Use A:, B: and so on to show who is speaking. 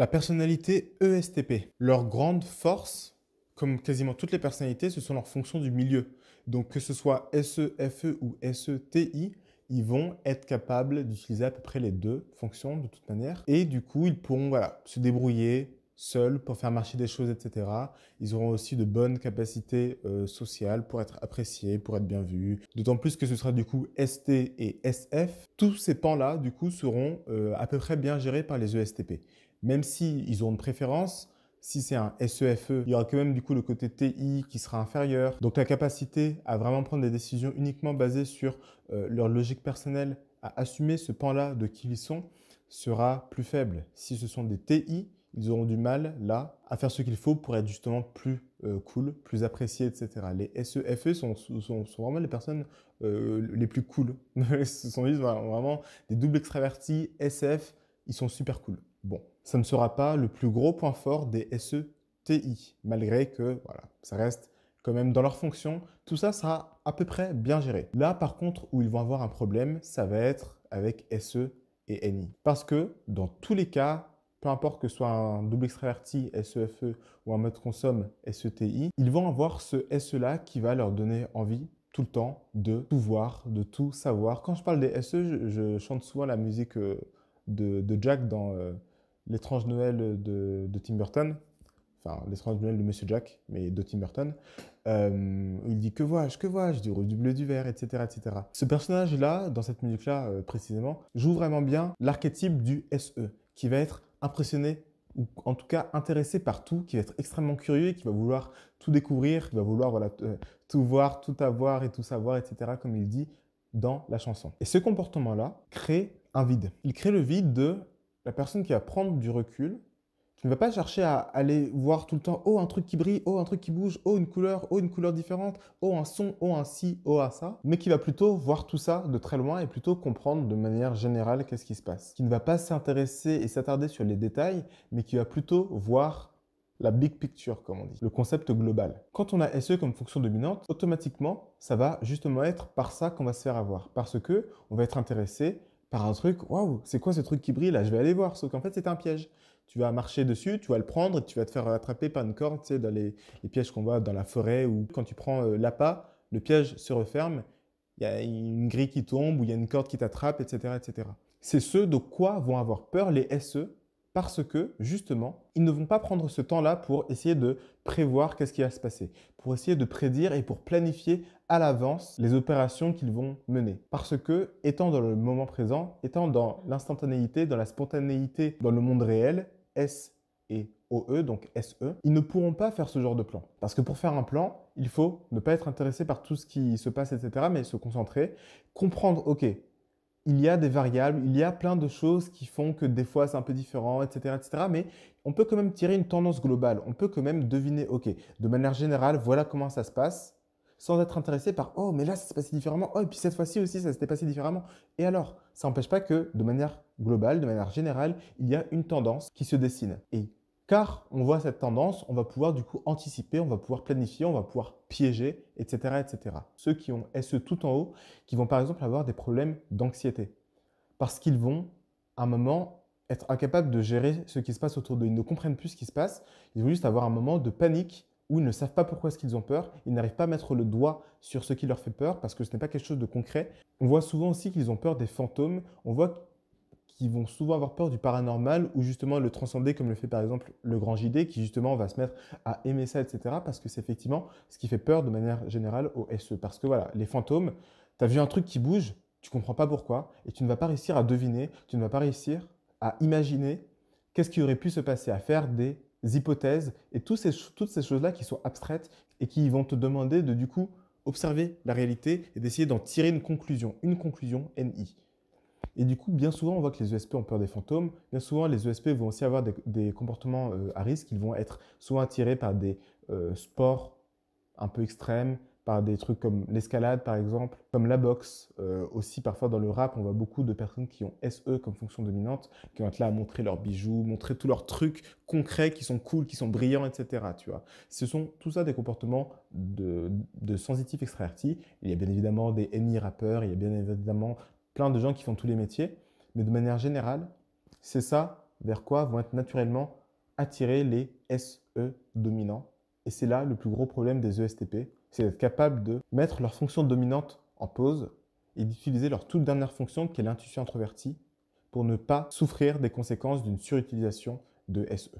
A: La personnalité ESTP. Leur grande force, comme quasiment toutes les personnalités, ce sont leurs fonctions du milieu. Donc que ce soit SEFE e ou SETI, ils vont être capables d'utiliser à peu près les deux fonctions de toute manière. Et du coup, ils pourront voilà, se débrouiller seuls pour faire marcher des choses, etc. Ils auront aussi de bonnes capacités euh, sociales pour être appréciés, pour être bien vus. D'autant plus que ce sera du coup ST et SF. Tous ces pans-là, du coup, seront euh, à peu près bien gérés par les ESTP même s'ils ils ont une préférence, si c'est un SEFE, e, il y aura quand même du coup le côté TI qui sera inférieur. Donc la capacité à vraiment prendre des décisions uniquement basées sur euh, leur logique personnelle, à assumer ce pan-là de qui ils sont, sera plus faible. Si ce sont des TI, ils auront du mal là à faire ce qu'il faut pour être justement plus euh, cool, plus apprécié, etc. Les SEFE e sont, vraiment les personnes euh, les plus cool. ce sont vraiment des doubles extravertis, SF, e ils sont super cool. Bon, ça ne sera pas le plus gros point fort des SETI, malgré que voilà, ça reste quand même dans leur fonction. Tout ça sera à peu près bien géré. Là, par contre, où ils vont avoir un problème, ça va être avec SE et NI. Parce que dans tous les cas, peu importe que ce soit un double extraverti SEFE e ou un mode consomme SETI, ils vont avoir ce SE-là qui va leur donner envie tout le temps de tout voir, de tout savoir. Quand je parle des SE, je, chante souvent la musique euh, de, Jack dans... Euh, L'étrange Noël de, Tim Burton, enfin l'étrange Noël de Monsieur Jack, mais de Tim Burton, euh, il dit que vois-je, que vois-je, du rouge, du bleu, du vert, etc. etc. Ce personnage-là, dans cette musique-là euh, précisément, joue vraiment bien l'archétype du SE, qui va être impressionné ou en tout cas intéressé par tout, qui va être extrêmement curieux, qui va vouloir tout découvrir, qui va vouloir euh, tout voir, tout avoir et tout savoir, etc., comme il dit dans la chanson. Et ce comportement-là crée un vide. Il crée le vide de la personne qui va prendre du recul, qui ne va pas chercher à aller voir tout le temps oh un truc qui brille, oh un truc qui bouge, oh une couleur, oh une couleur différente, oh un son, oh un ci, oh un ça, mais qui va plutôt voir tout ça de très loin et plutôt comprendre de manière générale qu'est-ce qui se passe. Qui ne va pas s'intéresser et s'attarder sur les détails, mais qui va plutôt voir la big picture, comme on dit, le concept global. Quand on a SE comme fonction dominante, automatiquement, ça va justement être par ça qu'on va se faire avoir, parce que on va être intéressé par un truc, waouh, c'est quoi ce truc qui brille là Je vais aller voir. Sauf qu'en fait, c'est un piège. Tu vas marcher dessus, tu vas le prendre tu vas te faire attraper par une corde, tu sais, dans les, pièges qu'on voit dans la forêt ou quand tu prends euh, l'appât, le piège se referme, il y a une grille qui tombe ou il y a une corde qui t'attrape, etc. etc. C'est ce de quoi vont avoir peur les SE parce que justement, ils ne vont pas prendre ce temps-là pour essayer de prévoir qu'est-ce qui va se passer, pour essayer de prédire et pour planifier à l'avance les opérations qu'ils vont mener. Parce que, étant dans le moment présent, étant dans l'instantanéité, dans la spontanéité, dans le monde réel, S et OE, donc SE, ils ne pourront pas faire ce genre de plan. Parce que pour faire un plan, il faut ne pas être intéressé par tout ce qui se passe, etc., mais se concentrer, comprendre, ok, il y a des variables, il y a plein de choses qui font que des fois c'est un peu différent, etc., etc. Mais on peut quand même tirer une tendance globale. On peut quand même deviner, ok, de manière générale, voilà comment ça se passe, sans être intéressé par oh, mais là ça s'est passé différemment. Oh, et puis cette fois-ci aussi ça s'était passé différemment. Et alors, ça n'empêche pas que de manière globale, de manière générale, il y a une tendance qui se dessine. Et car on voit cette tendance, on va pouvoir du coup anticiper, on va pouvoir planifier, on va pouvoir piéger, etc. etc. Ceux qui ont SE tout en haut, qui vont par exemple avoir des problèmes d'anxiété, parce qu'ils vont à un moment être incapables de gérer ce qui se passe autour d'eux, ils ne comprennent plus ce qui se passe, ils vont juste avoir un moment de panique où ils ne savent pas pourquoi est-ce qu'ils ont peur, ils n'arrivent pas à mettre le doigt sur ce qui leur fait peur parce que ce n'est pas quelque chose de concret. On voit souvent aussi qu'ils ont peur des fantômes, on voit qui vont souvent avoir peur du paranormal ou justement le transcender comme le fait par exemple le grand JD qui justement va se mettre à aimer ça, etc. Parce que c'est effectivement ce qui fait peur de manière générale au SE. Parce que voilà, les fantômes, tu as vu un truc qui bouge, tu comprends pas pourquoi et tu ne vas pas réussir à deviner, tu ne vas pas réussir à imaginer qu'est-ce qui aurait pu se passer, à faire des hypothèses et toutes ces, toutes ces choses-là qui sont abstraites et qui vont te demander de du coup observer la réalité et d'essayer d'en tirer une conclusion, une conclusion NI. Et du coup, bien souvent, on voit que les ESP ont peur des fantômes. Bien souvent, les ESP vont aussi avoir des, comportements euh, à risque. Ils vont être souvent attirés par des euh, sports un peu extrêmes, par des trucs comme l'escalade, par exemple, comme la boxe. Euh, aussi, parfois, dans le rap, on voit beaucoup de personnes qui ont SE comme fonction dominante, qui vont être là à montrer leurs bijoux, montrer tous leurs trucs concrets qui sont cool, qui sont brillants, etc. Tu vois. Ce sont tout ça des comportements de, de sensitifs extravertis. Il y a bien évidemment des ennemis rappeurs, il y a bien évidemment de gens qui font tous les métiers, mais de manière générale, c'est ça vers quoi vont être naturellement attirés les SE dominants. Et c'est là le plus gros problème des ESTP, c'est d'être capable de mettre leur fonction dominante en pause et d'utiliser leur toute dernière fonction qui est l'intuition introvertie pour ne pas souffrir des conséquences d'une surutilisation de SE.